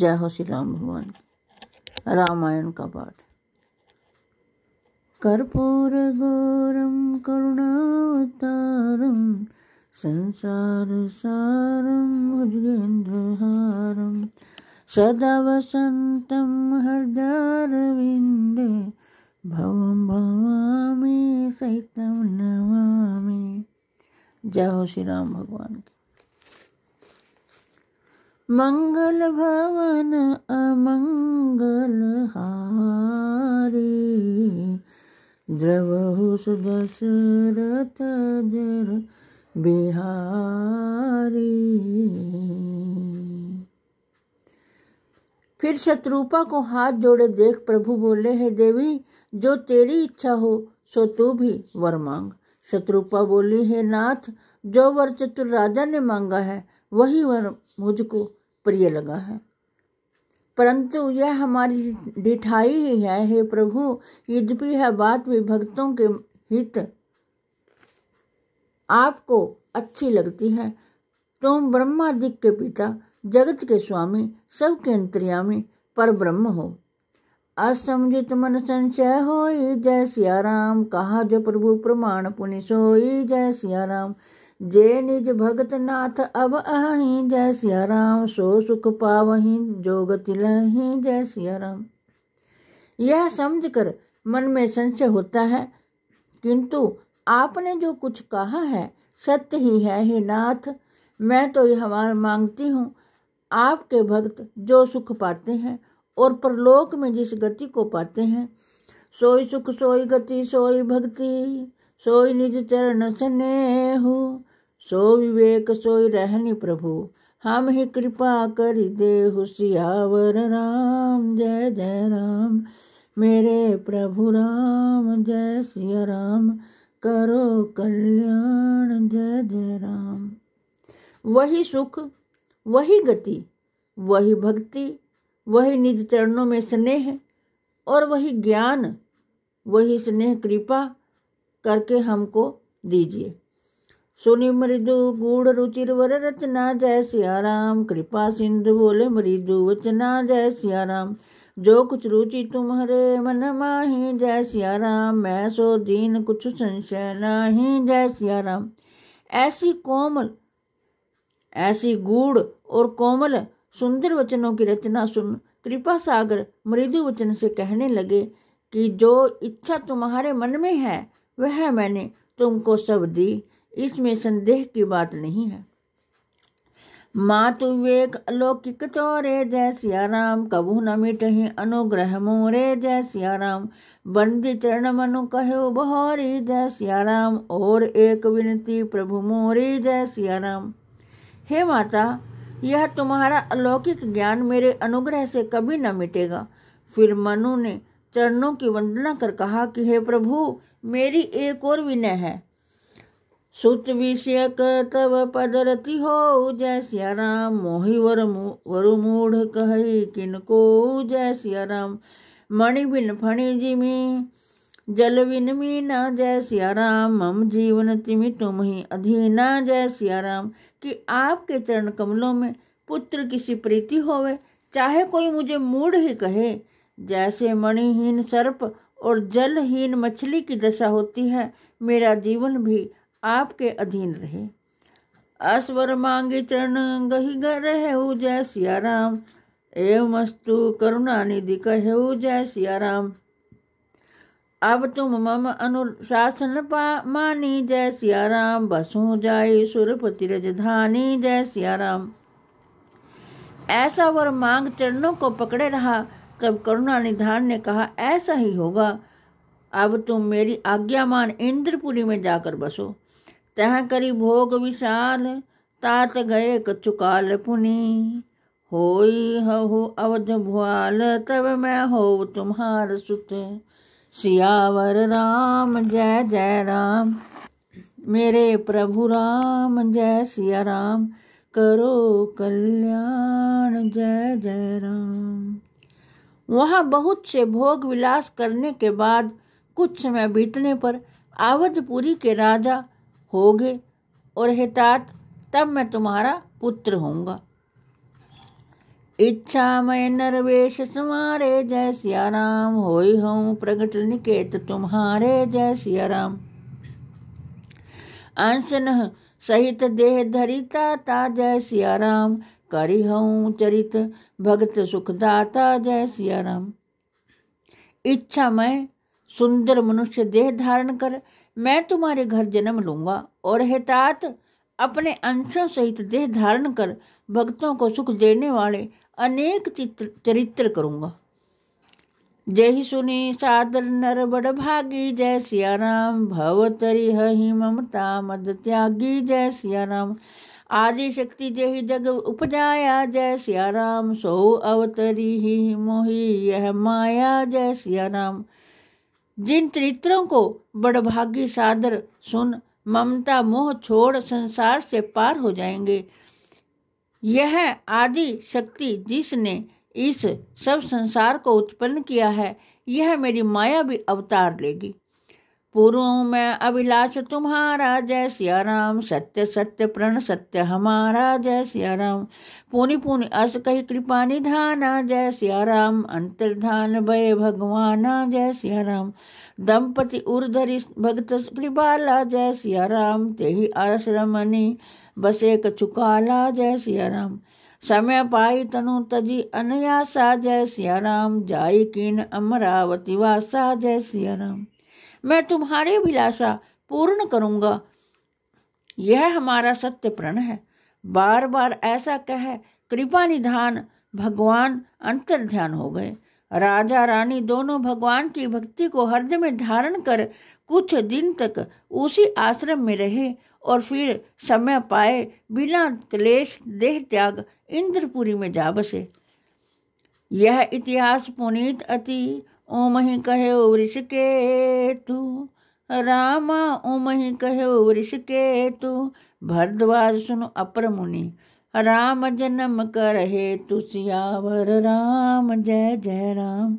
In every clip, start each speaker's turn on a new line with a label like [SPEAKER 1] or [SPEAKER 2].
[SPEAKER 1] जय हो श्री राम भगवान रामायण का पाठ करुणावतारम संसार सारम भुजगेन्द्रहारम सदा वसन्तं हरदारविन्दे भव भवामी सहित नवामी जय हो श्री राम भगवान की मंगल भवन अमंगल हारी द्रवहुष दशरथ जर बिहारी फिर शत्रुपा को हाथ जोड़े देख प्रभु बोले हे देवी जो तेरी इच्छा हो सो तू भी वर मांग शत्रुपा बोली हे नाथ जो वर चतुर राजा ने मांगा है वही वर मुझको प्रिय लगा है परंतु यह हमारी डिठाई ही है हे प्रभु यद्यपि है बात भी भक्तों के हित आपको अच्छी लगती है तुम ब्रह्मादिक के पिता जगत के स्वामी सबके अंतर्यामी पर ब्रह्म हो असमझित मन संचय होई जय सिया राम कहा जो प्रभु प्रमाण पुनि सोई जय सिया राम जे निज भगत नाथ अब अहि जय सिया राम सो सुख पावही जोग तिलही जय सिया राम यह समझकर मन में संशय होता है किंतु आपने जो कुछ कहा है सत्य ही है हे नाथ मैं तो यह मांगती हूँ आपके भक्त जो सुख पाते हैं और परलोक में जिस गति को पाते हैं सोई सुख सोई गति सोई भक्ति सोई निज चरण सने सो विवेक सोई रहनी प्रभु हम ही कृपा कर देहु सियावर राम जय जय राम मेरे प्रभु राम जय सिया राम करो कल्याण जय जय राम वही सुख वही गति वही भक्ति वही निज चरणों में स्नेह और वही ज्ञान वही स्नेह कृपा करके हमको दीजिए सुनि मृदु गूढ़ रुचिर वर रचना जय सिया राम कृपा सिंधु बोले मृदु वचना जय सिया राम जो कुछ रुचि तुम्हारे मन माही जय सिया राम मैं सो दीन कुछ संशय नाही जय सिया राम ऐसी कोमल ऐसी गूढ़ और कोमल सुंदर वचनों की रचना सुन कृपा सागर मृदु वचन से कहने लगे कि जो इच्छा तुम्हारे मन में है वह मैंने तुमको सब दी इसमें संदेह की बात नहीं है माँ मातु विवेक अलौकिक तो रे जय सिया राम कबू न मिटही अनुग्रह मोरे जय सिया राम बंदी चरण मनु कहो बहोरी जय सिया राम और एक विनती प्रभु मोरी जय सिया राम हे माता यह तुम्हारा अलौकिक ज्ञान मेरे अनुग्रह से कभी न मिटेगा फिर मनु ने चरणों की वंदना कर कहा कि हे प्रभु मेरी एक और विनय है सुत विषय तब रति हो जय सिया राम मोहि वर वरु मूढ़ कही किनको जय सिया राम मणि बिन फणि जिमी जल बिन मीना जय सिया राम मम जीवन तिमि तुम ही अधीना जय सिया राम कि आपके चरण कमलों में पुत्र किसी प्रीति होवे चाहे कोई मुझे मूढ़ ही कहे जैसे मणिहीन सर्प और जलहीन मछली की दशा होती है मेरा जीवन भी आपके अधीन रहे अश्वर मांगे चरण गही गहे जय सिया राम एवं अस्तु करुणा निधि कहे जय सिया राम अब तुम मम अनुशासन पा मानी जय सिया राम बसू जाय सुरपति रजधानी जय सिया राम ऐसा वर मांग चरणों को पकड़े रहा तब करुणा निधान ने कहा ऐसा ही होगा अब तुम मेरी आज्ञा मान इंद्रपुरी में जाकर बसो तह करी भोग विशाल तात गए कचुकाल पुनी हो हहु अवध भुआल तब मैं हो तुम्हार सुत सियावर राम जय जय राम मेरे प्रभु राम जय सिया राम करो कल्याण जय जय राम वहाँ बहुत से भोग विलास करने के बाद कुछ समय बीतने पर आवधपुरी के राजा हो गए और हितात तब मैं तुम्हारा पुत्र होऊंगा इच्छा मैं नरवेश तुम्हारे जय सिया राम हो प्रगट निकेत तुम्हारे जय सिया राम अंशन सहित देह धरिता ता जय सिया राम करी हूँ चरित भगत सुखदाता जय सिया राम इच्छा मैं सुंदर मनुष्य देह धारण कर मैं तुम्हारे घर जन्म लूंगा और हेतात अपने अंशों सहित देह धारण कर भक्तों को सुख देने वाले अनेक चित्र चरित्र करूंगा जय ही सुनी सादर नर बड़ भागी जय सियाराम भवतरी हही ममता मद त्यागी जय सियाराम आदि शक्ति जय जग उपजाया जय सिया राम सो अवतरी ही मोही यह माया जय सिया राम जिन चरित्रों को बड़भागी सादर सुन ममता मोह छोड़ संसार से पार हो जाएंगे यह आदि शक्ति जिसने इस सब संसार को उत्पन्न किया है यह मेरी माया भी अवतार लेगी पूर्व में अभिलाष तुम्हारा जय सिया राम सत्य सत्य प्रण सत्य हमारा जय सिया राम पुनि पुनि अस कही कृपा निधाना जय सिया राम अंतर्धान भय भगवाना जय सिया राम दंपति उर्धरी भगत कृपाला जय सिया राम ते आश्रमणि बसे कछुकाला जय सिया राम समय पाई तनु तजी अनयासा जय सिया राम जाई कीन अमरावती वासा जय सिया राम मैं तुम्हारी अभिलाषा पूर्ण करूँगा यह हमारा सत्य प्रण है बार बार ऐसा कह कृपा निधान भगवान अंतर ध्यान हो गए राजा रानी दोनों भगवान की भक्ति को हृदय में धारण कर कुछ दिन तक उसी आश्रम में रहे और फिर समय पाए बिना क्लेश देह त्याग इंद्रपुरी में जा बसे यह इतिहास पुनीत अति रामा कहो वृषकेतु राम वृष के वृषकेतु भरद्वाज सुनो अपर मुनि राम जन्म कर हे तुसियावर राम जय जय राम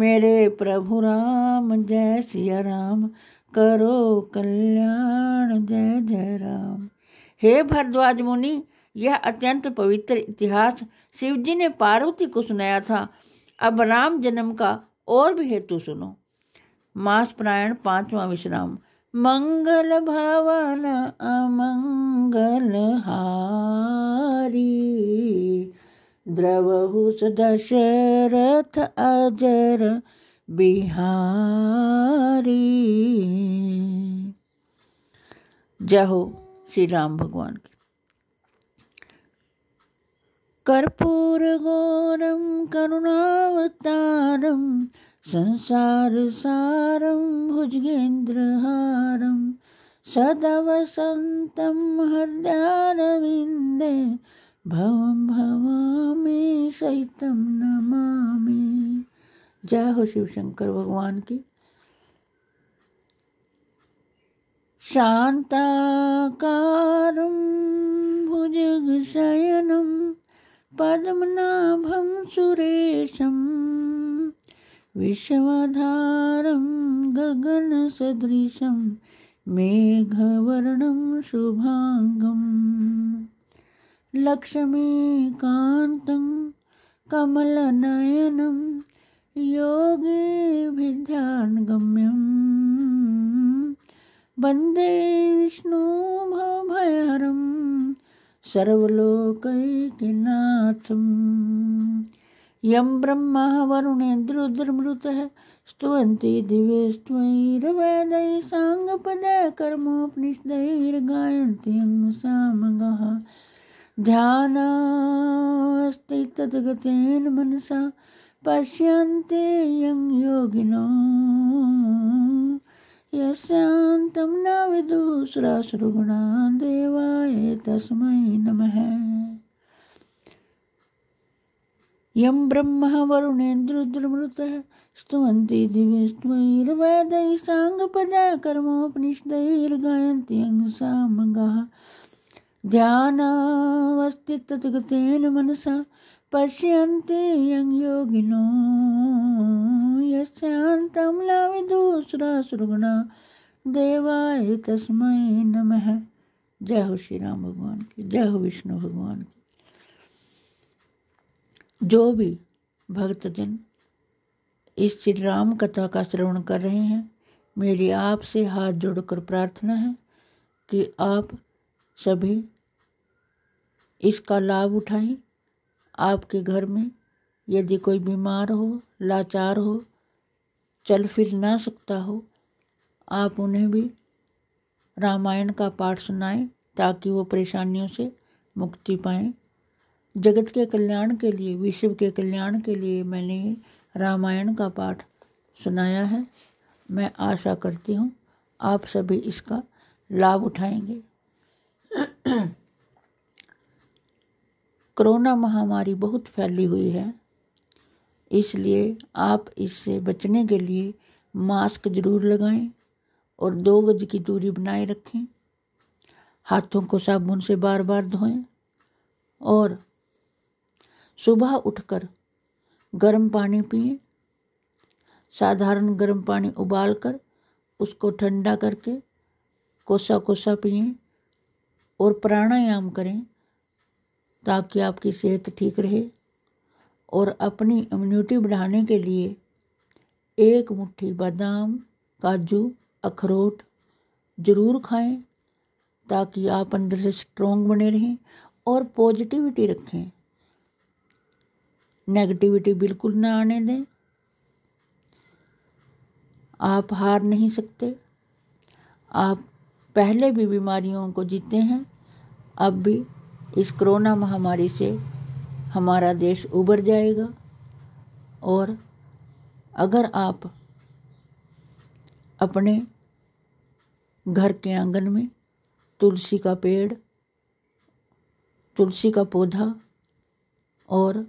[SPEAKER 1] मेरे प्रभु राम जय सिया राम करो कल्याण जय जय राम हे भरद्वाज मुनि यह अत्यंत पवित्र इतिहास शिवजी ने पार्वती को सुनाया था अब राम जन्म का और भी हेतु सुनो मास प्रायण पांचवा विश्राम मंगल भवन अमंगल हारी द्रवहुस दशरथ अजर बिहारी जय हो श्री राम भगवान की कर्पूरगोरं करुणावतारं संसारसारं भुजगेन्द्रहारं सदवसन्तं हृदयारविन्दे भवं भवामि सहितं नमामि जय हो शिव शंकर भगवान की शान्ताकारं भुजगशयनं पद्मनाभं सुरेशं विश्वधारं गगनसदृशं मेघवर्णं शुभाङ्गं लक्ष्मीकान्तं कमलनयनं योगेऽभिध्यानगम्यं वन्दे विष्णुभयहरम् सर्वलोकैकनाथं यं ब्रह्म वरुणेन्द्रोद्रमृतः स्तुवन्ति दिवे सांग पद अंसामगः ध्यानास्ति तद्गतेन मनसा पश्यन्ते यं योगिनो यस्यान्तं न विदुः देवाय तस्मै नमः यं ब्रह्म वरुणेन्द्रुद्रमृतः स्तुवन्ति दिवे स्तुवैर्वेदैः साङ्गपदकर्मोपनिषदैर्गायन्ति अंसामगाः ध्यानावस्थितगतेन मनसा पश्यन्ति यं योगिनो यस्यान्तं लाविदुसुरासुगुणा देवाय तस्मै नमः जय हो श्री राम भगवान की जय हो विष्णु भगवान की जो भी भक्तजन इस श्री राम कथा का श्रवण कर रहे हैं मेरी आपसे हाथ जोड़कर प्रार्थना है कि आप सभी इसका लाभ उठाएं आपके घर में यदि कोई बीमार हो लाचार हो चल फिर ना सकता हो आप उन्हें भी रामायण का पाठ सुनाएं ताकि वो परेशानियों से मुक्ति पाएं जगत के कल्याण के लिए विश्व के कल्याण के लिए मैंने रामायण का पाठ सुनाया है मैं आशा करती हूँ आप सभी इसका लाभ उठाएंगे कोरोना महामारी बहुत फैली हुई है इसलिए आप इससे बचने के लिए मास्क ज़रूर लगाएं और दो गज की दूरी बनाए रखें हाथों को साबुन से बार बार धोएं और सुबह उठकर गर्म पानी पिए साधारण गर्म पानी उबालकर उसको ठंडा करके कोसा कोसा पिए और प्राणायाम करें ताकि आपकी सेहत ठीक रहे और अपनी इम्यूनिटी बढ़ाने के लिए एक मुट्ठी बादाम काजू अखरोट ज़रूर खाएं ताकि आप अंदर से स्ट्रोंग बने रहें और पॉजिटिविटी रखें नेगेटिविटी बिल्कुल ना आने दें आप हार नहीं सकते आप पहले भी बीमारियों को जीते हैं अब भी इस कोरोना महामारी से हमारा देश उबर जाएगा और अगर आप अपने घर के आंगन में तुलसी का पेड़ तुलसी का पौधा और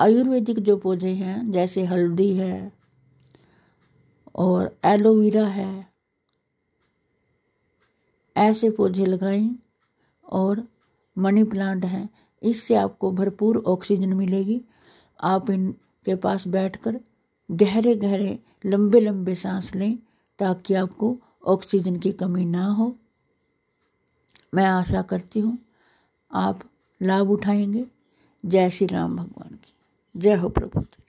[SPEAKER 1] आयुर्वेदिक जो पौधे हैं जैसे हल्दी है और एलोवेरा है ऐसे पौधे लगाएं और मनी प्लांट हैं इससे आपको भरपूर ऑक्सीजन मिलेगी आप इनके पास बैठकर गहरे गहरे लंबे लंबे सांस लें ताकि आपको ऑक्सीजन की कमी ना हो मैं आशा करती हूँ आप लाभ उठाएंगे जय श्री राम भगवान की जय हो प्रभु